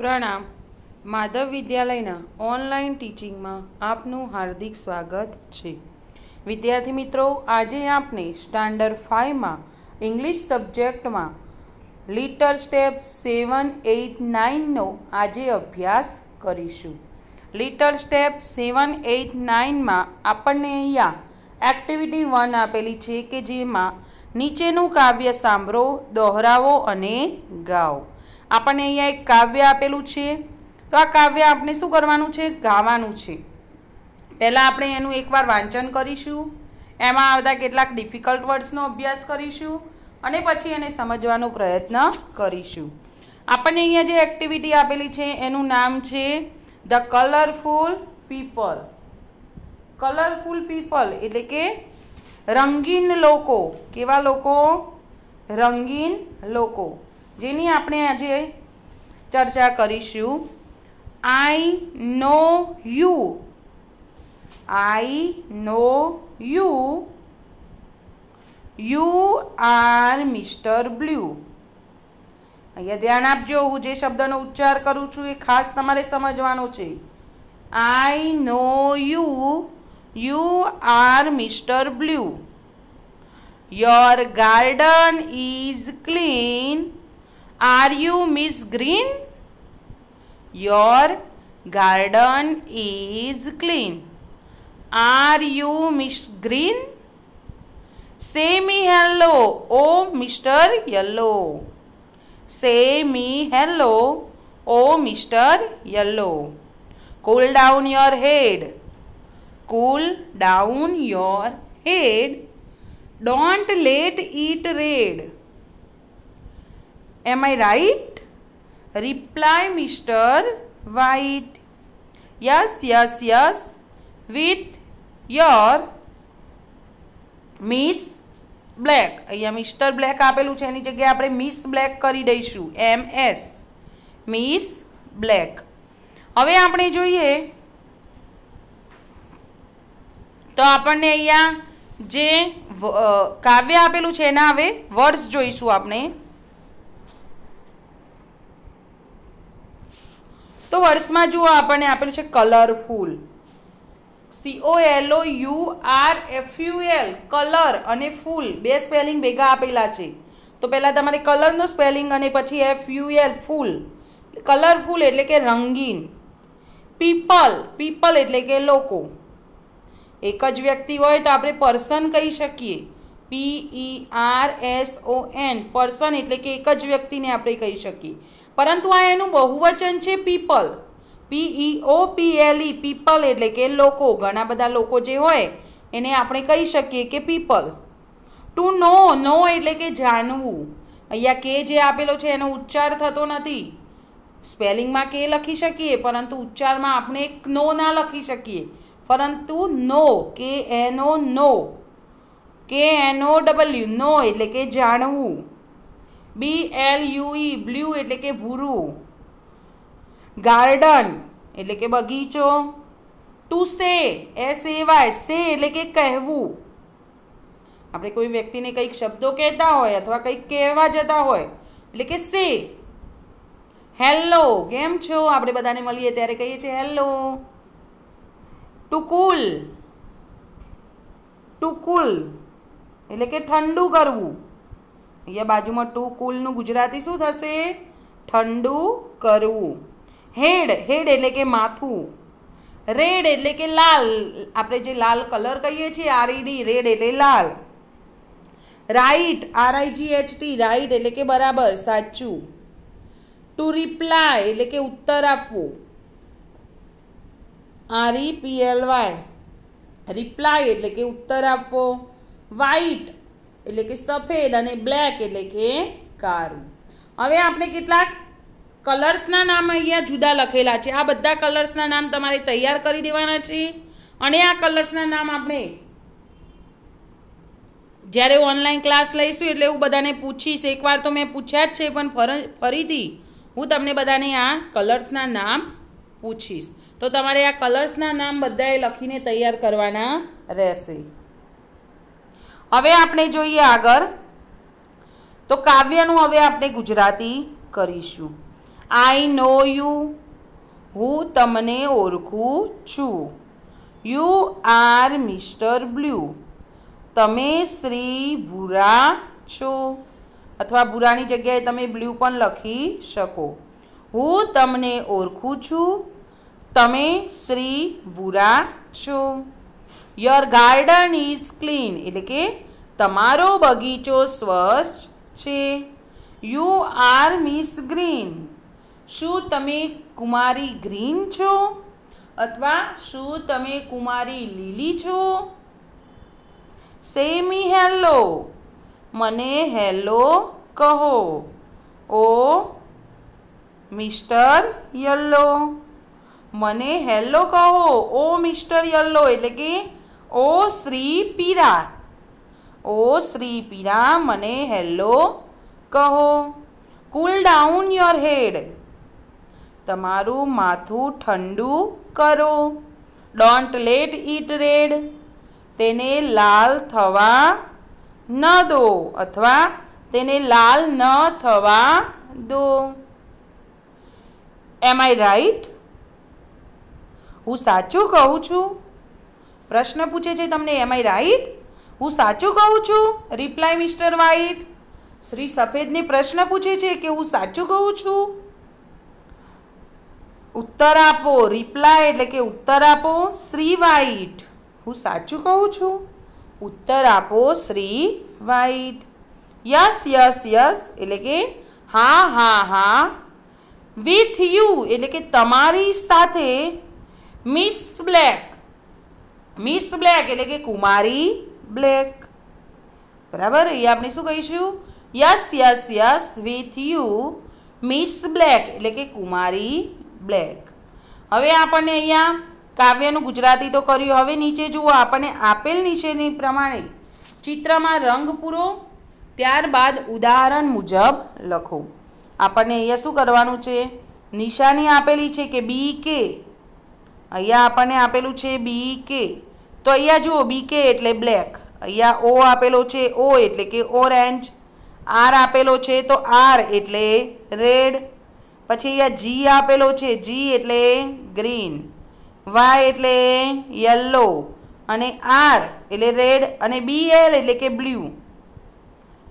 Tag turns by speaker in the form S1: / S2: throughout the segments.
S1: પ્રણામ માધવ વિદ્યાલયના ઓનલાઈન ટીચિંગમાં આપનું હાર્દિક સ્વાગત છે વિદ્યાર્થી મિત્રો આજે આપને સ્ટાન્ડર્ડ ફાઇવમાં ઇંગ્લિશ સબ્જેક્ટમાં લિટર સ્ટેપ સેવન એઇટ નાઇનનો આજે અભ્યાસ કરીશું લિટર સ્ટેપ સેવન એઇટ નાઇનમાં આપણને અહીંયા એક્ટિવિટી વન આપેલી છે કે જેમાં નીચેનું કાવ્ય સાંભળો દોહરાવો અને ગાઓ આપણને અહીંયા એક કાવ્ય આપેલું છે તો આ કાવ્ય આપણે શું કરવાનું છે ગાવાનું છે પહેલાં આપણે એનું એકવાર વાંચન કરીશું એમાં આવતા કેટલાક ડિફિકલ્ટ વર્ડ્સનો અભ્યાસ કરીશું અને પછી એને સમજવાનો પ્રયત્ન કરીશું આપણને અહીંયા જે એક્ટિવિટી આપેલી છે એનું નામ છે the colourful people colourful people એટલે કે રંગીન લોકો કેવા લોકો રંગીન લોકો જેની આપણે આજે ચર્ચા કરીશું I know you I know you you are mister blue અહીંયા ધ્યાન આપજો હું જે શબ્દનો ઉચ્ચાર કરું છું એ ખાસ તમારે સમજવાનો છે I know you you are mister blue your garden is clean are you miss green your garden is clean are you miss green say me hello oh mister yellow say me hello oh mister yellow cool down your head cool down your head don't let it red Am I right? Reply Mr. White. Yes yes yes. With your miss black અહીંયા mister black આપેલું છે એની જગ્યાએ આપણે miss black કરી દઈશું M S miss black હવે આપણે જોઈએ તો આપણને અહીંયા જે કાવ્ય આપેલું છે એના હવે વર્ડ્સ જોઈશું આપણે તો વર્ષમાં જુઓ આપણને આપેલું છે colourful C O L O U R F U L colour અને ફૂલ બે સ્પેલિંગ ભેગા આપેલા છે તો પહેલાં તમારે કલરનું સ્પેલિંગ અને પછી F U L full colourful એટલે કે રંગીન પીપલ પીપલ એટલે કે લોકો એક જ વ્યક્તિ હોય તો આપણે પર્સન કહી શકીએ P E R S O N person એટલે કે એક જ વ્યક્તિને આપણે કહી શકીએ પરંતુ આ એનું બહુવચન છે પીપલ પી પીઈઓ પીએલઈ પીપલ એટલે કે લોકો ઘણા બધા લોકો જે હોય એને આપણે કહી શકીએ કે પીપલ ટુ નો નો એટલે કે જાણવું અહીંયા કે જે આપેલો છે એનો ઉચ્ચાર થતો નથી સ્પેલિંગમાં કે લખી શકીએ પરંતુ ઉચ્ચારમાં આપણે એક નો ના લખી શકીએ પરંતુ નો કે એનો નો કે એનો ડબલ્યુ નો એટલે કે જાણવું બી એલ યુઈ બ્લુ એટલે કે ભૂરું ગાર્ડન એટલે કે બગીચો to say S A Y સે એટલે કે કહેવું આપણે કોઈ વ્યક્તિને કંઈક શબ્દો કહેતા હોય અથવા કંઈક કહેવા જતા હોય એટલે કે સે હેલો કેમ છો આપણે બધાને મળીએ ત્યારે કહીએ છીએ હેલો ટુકુલ ટુકુલ એટલે કે ઠંડુ કરવું અહીંયા બાજુમાં ટુ કુલનું ગુજરાતી શું થશે ઠંડુ કરવું હેડ હેડ એટલે કે માથું રેડ એટલે કે લાલ આપણે જે લાલ કલર કહીએ છીએ આરઈડી e રેડ એટલે લાલ રાઈટ એચ ટી રાઈટ એટલે કે બરાબર સાચું ટુ રિપ્લાય એટલે કે ઉત્તર આપવું વાય e રિપ્લાય એટલે કે ઉત્તર આપવો વાઇટ એટલે કે સફેદ અને બ્લેક એટલે કે કારું હવે આપણે કેટલાક કલર્સના નામ અહીંયા જુદા લખેલા છે આ બધા કલર્સના નામ તમારે તૈયાર કરી દેવાના છે અને આ કલર્સના નામ આપણે જ્યારે ઓનલાઈન ક્લાસ લઈશું એટલે હું બધાને પૂછીશ એકવાર તો મેં પૂછ્યા જ છે પણ ફરીથી હું તમને બધાને આ કલર્સના નામ પૂછીશ તો તમારે આ કલર્સના નામ બધાએ લખીને તૈયાર કરવાના રહેશે હવે આપણે જોઈએ આગળ તો કાવ્યનું હવે આપણે ગુજરાતી કરીશું આઈ નો યુ હું તમને ઓળખું છું યુ આર મિસ્ટર બ્લુ તમે શ્રી ભૂરા છો અથવા ભૂરાની જગ્યાએ તમે બ્લુ પણ લખી શકો હું તમને ઓળખું છું તમે શ્રી ભૂરા છો યોર ગાર્ડન ઇઝ ક્લીન એટલે કે તમારો બગીચો સ્વચ્છ છે યુ આર મિસ ગ્રીન શું તમે કુમારી ગ્રીન છો અથવા શું તમે કુમારી લીલી છો સે મી હેલો મને હેલો કહો ઓ મિસ્ટર યલ્લો મને હેલો કહો ઓ મિસ્ટર યલ્લો એટલે કે ઓ શ્રી પીરા ઓ શ્રી પીરા મને હેલો કહો કુલ ડાઉન યોર હેડ તમારું માથું ઠંડુ કરો ડોન્ટ લેટ ઇટ રેડ તેને લાલ થવા ન દો અથવા તેને લાલ ન થવા દો એમ આઈ રાઈટ હું સાચું કહું છું પ્રશ્ન પૂછે છે તમને એમ આઈ રાઈટ હું સાચું કહું છું રિપ્લાય મિસ્ટર વ્હાઈટ શ્રી સફેદને પ્રશ્ન પૂછે છે કે હું સાચું કહું છું ઉત્તર આપો રિપ્લાય એટલે કે ઉત્તર આપો શ્રી વ્હાઈટ હું સાચું કહું છું ઉત્તર આપો શ્રી વ્હાઈટ યસ યસ યસ એટલે કે હા હા હા વિથ યુ એટલે કે તમારી સાથે મિસ બ્લેક મિસ બ્લેક એટલે કે કુમારી બ્લેક બરાબર એ આપણે શું કહીશું yes yes yes with you miss black એટલે કે કુમારી બ્લેક હવે આપણને અહીંયા કાવ્યનું ગુજરાતી તો કર્યું હવે નીચે જુઓ આપણને આપેલ નીચેની પ્રમાણે ચિત્રમાં રંગ પૂરો ત્યારબાદ ઉદાહરણ મુજબ લખો આપણને અહીંયા શું કરવાનું છે નિશાની આપેલી છે કે બી કે અહીંયા આપણને આપેલું છે બી કે તો અહીંયા જુઓ બી કે એટલે બ્લેક અહીંયા ઓ આપેલો છે ઓ એટલે કે ઓરેન્જ આર આપેલો છે તો આર એટલે રેડ પછી અહીંયા જી આપેલો છે જી એટલે ગ્રીન વાય એટલે યલો અને આર એટલે રેડ અને બી એલ એટલે કે બ્લુ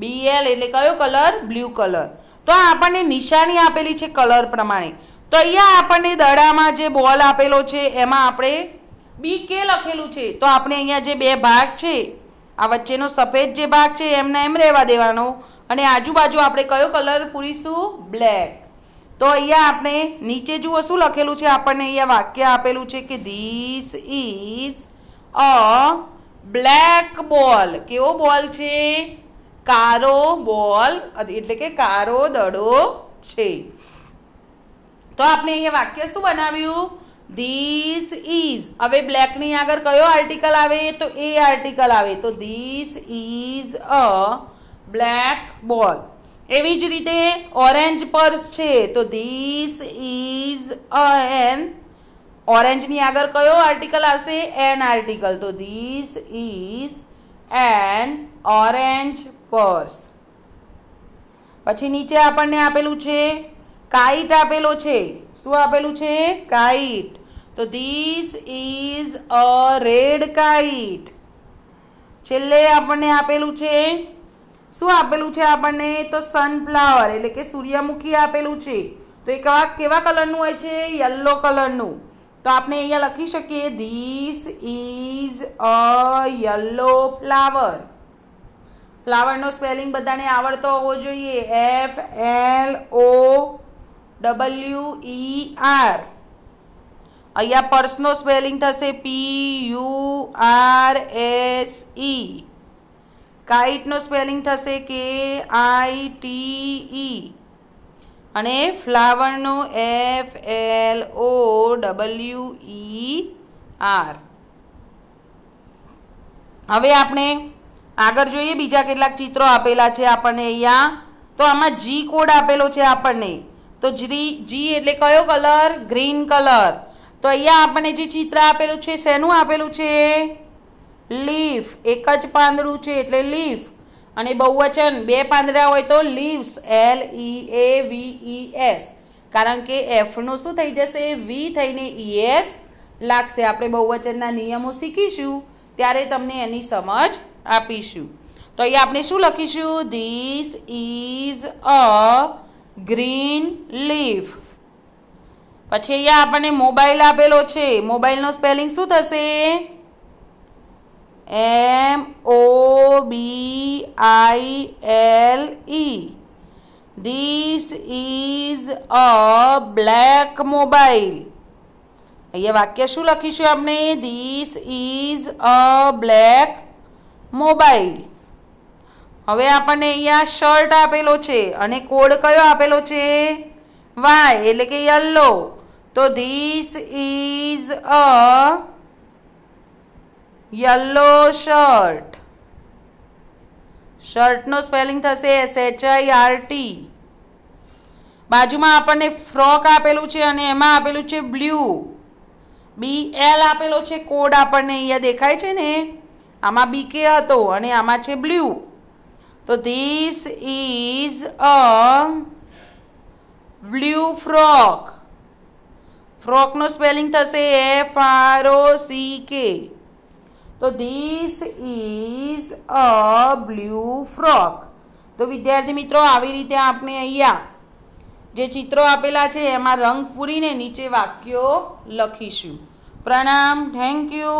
S1: બી એલ એટલે કયો કલર બ્લુ કલર તો આ આપણને નિશાની આપેલી છે કલર પ્રમાણે તો અહીંયા આપણને દડામાં જે બોલ આપેલો છે એમાં આપણે બી કે લખેલું છે તો આપણે અહીંયા જે બે ભાગ છે આ વચ્ચેનો સફેદ જે ભાગ છે એમને એમ રહેવા દેવાનો અને આજુબાજુ આપણે કયો કલર પૂરીશું બ્લેક તો અહીંયા આપણે નીચે જુઓ શું લખેલું છે આપણને અહીંયા વાક્ય આપેલું છે કે ધીસ ઇઝ અ બ્લેક બોલ કેવો બોલ છે કારો બોલ એટલે કે કારો દડો છે તો આપણે અહીંયા વાક્ય શું બનાવ્યું ધીસ ઇઝ હવે બ્લેકની આગળ કયો આર્ટિકલ આવે તો એ આર્ટિકલ આવે તો ધીસ ઇઝ અ બ્લેક બોલ એવી જ રીતે ઓરેન્જ પર્સ છે તો ધીસ ઇઝ અ એન ઓરેન્જની આગળ કયો આર્ટિકલ આવશે એન આર્ટિકલ તો this is an orange purse પછી નીચે આપણને આપેલું છે કાઇટ આપેલો છે શું આપેલું છે કાઈટ તો this is a red kite છેલ્લે આપણને આપેલું છે શું આપેલું છે આપણને તો સનફ્લાવર એટલે કે સૂર્યમુખી આપેલું છે તો એ કવા કેવા કલરનું હોય છે યલો કલરનું તો આપણે અહીંયા લખી શકીએ this is a yellow flower ફ્લાવરનો સ્પેલિંગ બધાને આવડતો હોવો જોઈએ F L O W E R અહીંયા પર્સનો સ્પેલિંગ થશે P U R S E કાઇટનો સ્પેલિંગ થશે કે આઈ ટી ઈ અને ફ્લાવરનો F L O W E R હવે આપણે આગળ જોઈએ બીજા કેટલાક ચિત્રો આપેલા છે આપણને અહીંયા તો આમાં જી કોડ આપેલો છે આપણને તો જી જી એટલે કયો કલર ગ્રીન કલર તો અહીંયા આપણને જે ચિત્ર આપેલું છે શેનું આપેલું છે લીફ એક જ પાંદડું છે એટલે લીફ અને બહુવચન બે પાંદડા હોય તો leaves L E A V E S કારણ કે એફનું શું થઈ જશે વી થઈને ઈએસ e લાગશે આપણે બહુવચનના નિયમો શીખીશું ત્યારે તમને એની સમજ આપીશું તો અહીંયા આપણે શું લખીશું this is a green leaf પછી અહીંયા આપણને મોબાઈલ આપેલો છે મોબાઈલનો સ્પેલિંગ શું થશે M O B I L E this is a black mobile અહીંયા વાક્ય શું લખીશું આપણે this is a black mobile હવે આપણને અહીંયા શર્ટ આપેલો છે અને કોડ કયો આપેલો છે વાય એટલે કે યલો તો this is a yellow shirt શર્ટનો સ્પેલિંગ થશે S H I R T બાજુમાં આપણને ફ્રોક આપેલું છે અને એમાં આપેલું છે બ્લુ બી એલ આપેલો છે કોડ આપણને અહીંયા દેખાય છે ને આમાં બી કે હતો અને આમાં છે બ્લ્યુ તો this is a blue frock ફ્રોકનું સ્પેલિંગ થશે F R O C K તો this is a blue frock તો વિદ્યાર્થી મિત્રો આવી રીતે આપણે અહીંયા જે ચિત્રો આપેલા છે એમાં રંગ પૂરીને નીચે વાક્યો લખીશું પ્રણામ થેન્ક યુ